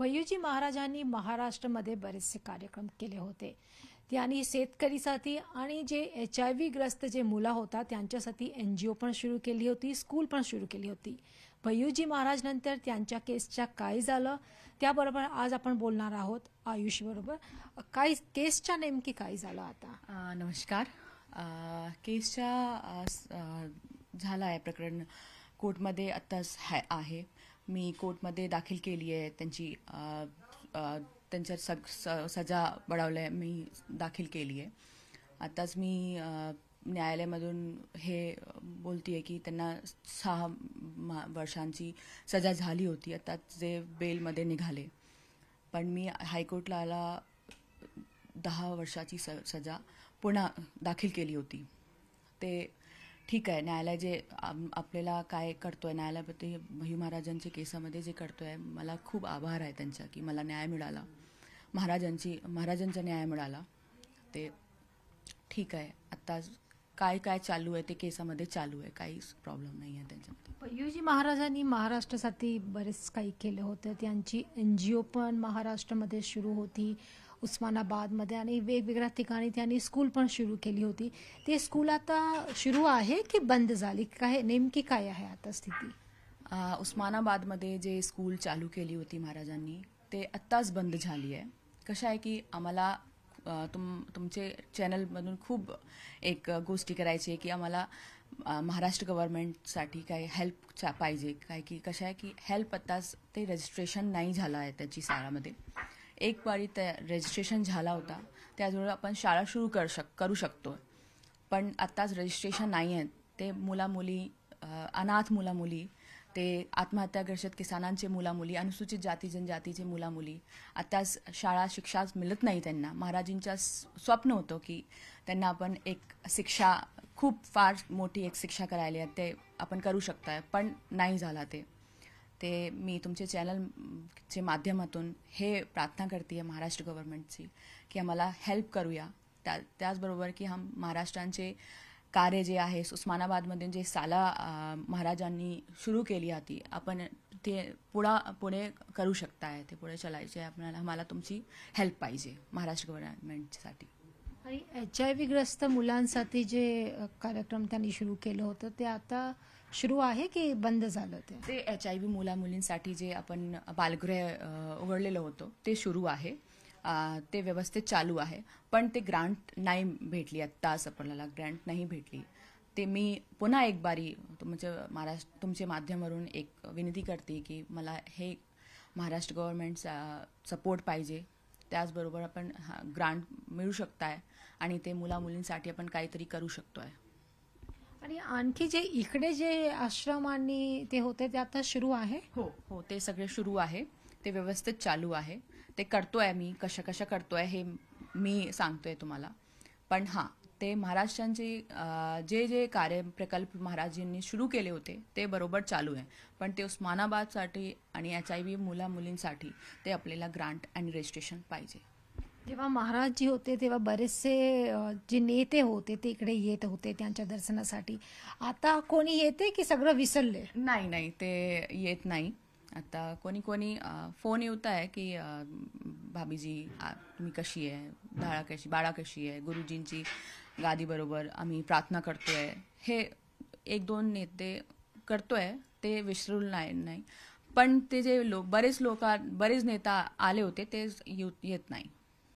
भैयूजी महाराजांनी महाराष्ट्रामध्ये बरेचसे कार्यक्रम केले होते त्यांनी शेतकरीसाठी आणि जे एच आय व्ही ग्रस्त जे मुलं होता त्यांच्यासाठी एन जी ओ पण सुरू केली होती स्कूल पण सुरू केली होती भैयूजी महाराज नंतर त्यांच्या केसच्या काय झालं त्याबरोबर आज आपण बोलणार आहोत बरोबर काय केसच्या नेमकी काय झालं आता नमस्कार केसच्या झाला आहे प्रकरण कोर्टमध्ये आत्ताच हॅ आहे मी कोर्टमध्ये दाखल केली आहे त्यांची त्यांच्या सग स सजा बढावल्या मी दाखल केली आहे आत्ताच मी न्यायालयामधून हे बोलती आहे की त्यांना सहा वर्षांची सजा झाली होती आता जे बेलमध्ये निघाले पण मी हायकोर्टला आला दहा वर्षाची स सजा पुन्हा दाखल केली होती ते ठीक आहे न्यायालय जे आपल्याला काय करतोय न्यायालयाप्रती भयू महाराजांच्या केसामध्ये जे करतोय मला खूप आभार आहे त्यांचा की मला न्याय मिळाला महाराजांची महाराजांचा न्याय मिळाला ते ठीक आहे आता काय काय चालू आहे ते केसामध्ये चालू आहे काहीच प्रॉब्लेम नाही आहे त्यांच्यामध्ये पयूजी महाराजांनी महाराष्ट्रासाठी बरेच काही केलं होतं त्यांची एन जी ओ पण महाराष्ट्रामध्ये सुरू होती उस्मानाबादमध्ये आणि वेगवेगळ्या ठिकाणी त्यांनी स्कूल पण सुरू केली होती ते स्कूल आता सुरू आहे की बंद झाली काय नेमकी काय आहे आता स्थिती उस्मानाबादमध्ये जे स्कूल चालू केली होती महाराजांनी ते आत्ताच बंद झाली आहे कसं आहे की आम्हाला तुम तुमचे चॅनलमधून खूप एक गोष्टी करायची आहे की आम्हाला महाराष्ट्र गव्हर्नमेंटसाठी काय हेल्प चा पाहिजे काय की कसं आहे की हेल्प आत्ताच ते रजिस्ट्रेशन नाही झालं आहे त्याची शाळामध्ये एक वेळी त्या रजिस्ट्रेशन झाला होता त्याजवळ आपण शाळा सुरू कर शक करू शकतो पण आत्ताच रजिस्ट्रेशन नाही आहेत ते मुलामुली अनाथ मुलामुली ते आत्महत्याग्रस्त किसानांचे मुलामुली अनुसूचित जाती जनजातीचे मुलामुली आत्ताच शाळा शिक्षा मिळत नाही त्यांना महाराजींच्या स्वप्न होतं की त्यांना आपण एक शिक्षा खूप फार मोठी एक शिक्षा करायला ते आपण करू शकता पण नाही झाला ते ते मी तुमचे चे माध्यमातून हे प्रार्थना करते आहे महाराष्ट्र गव्हर्नमेंटची की आम्हाला हेल्प करूया त्या त्याचबरोबर की हम महाराष्ट्रांचे कार्य जे आहे उस्मानाबादमध्ये जे साला महाराजांनी सुरू केली होती आपण ते पुढा पुढे करू शकताय ते पुढे चलायचे आपल्याला आम्हाला तुमची हेल्प पाहिजे महाराष्ट्र गव्हर्नमेंटसाठी आणि एच आय ग्रस्त मुलांसाठी जे कार्यक्रम त्यांनी सुरू केलं होतं ते आता सुरू आहे की बंद झालं ते एच आय व्ही मुला मुलींसाठी जे आपण बालगृह उघडलेलं होतं ते सुरू आहे ते व्यवस्थित चालू आहे पण ते ग्रांट नाही भेटली असं आपल्याला ग्रांट नाही भेटली ते मी पुन्हा एक बारी तुमचे महाराष्ट्र तुमचे माध्यमावरून एक विनंती करते की मला हे महाराष्ट्र गव्हर्मेंटचा सपोर्ट पाहिजे त्याचबरोबर आपण ग्रांट मिळू शकताय आणि ते मुला मुलींसाठी आपण काहीतरी करू शकतो आहे आणि आणखी जे इकडे जे आश्रम आणि ते होते ते आता सुरू आहे हो हो ते सगळे सुरू आहे ते व्यवस्थित चालू आहे ते करतोय मी कशा कशा करतोय हे मी सांगतोय तुम्हाला पण हां ते महाराष्ट्रांची जे जे कार्य प्रकल्प महाराजांनी सुरू केले होते ते बरोबर चालू आहे पण ते उस्मानाबादसाठी आणि एच आय व्ही मुला मुलींसाठी ते आपल्याला ग्रांट आणि रजिस्ट्रेशन पाहिजे जेव्हा महाराज जी होते तेव्हा बरेचसे जे नेते होते ते इकडे येत होते त्यांच्या दर्शनासाठी आता कोणी येते की सगळं विसरले नाही नाही ते येत नाही आता कोणी कोणी फोन येत आहे की भाभीजी तुम्ही कशी आहे धाळा कशी बाळा कशी आहे गुरुजींची बरोबर आम्ही प्रार्थना करतो आहे हे एक दोन नेते करतो आहे ते विसरू नाही नाही पण ते जे लोक बरेच लोक बरेच नेता आले होते ते येत नाही